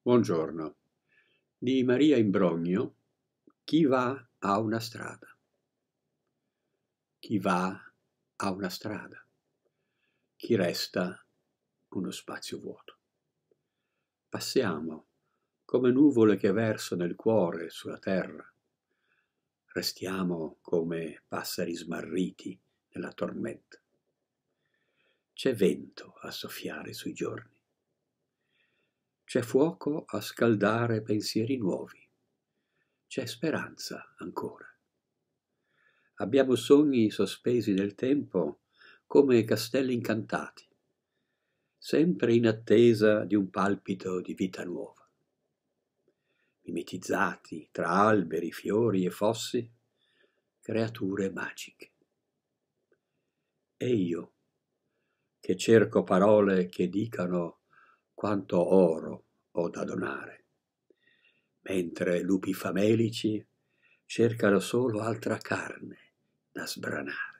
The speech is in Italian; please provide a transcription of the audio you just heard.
Buongiorno. Di Maria Imbrogno, chi va a una strada? Chi va a una strada? Chi resta uno spazio vuoto? Passiamo come nuvole che versano il cuore sulla terra. Restiamo come passeri smarriti nella tormenta. C'è vento a soffiare sui giorni c'è fuoco a scaldare pensieri nuovi. C'è speranza ancora. Abbiamo sogni sospesi nel tempo come castelli incantati, sempre in attesa di un palpito di vita nuova. Mimetizzati tra alberi, fiori e fossi, creature magiche. E io, che cerco parole che dicano quanto oro o da donare, mentre lupi famelici cercano solo altra carne da sbranare.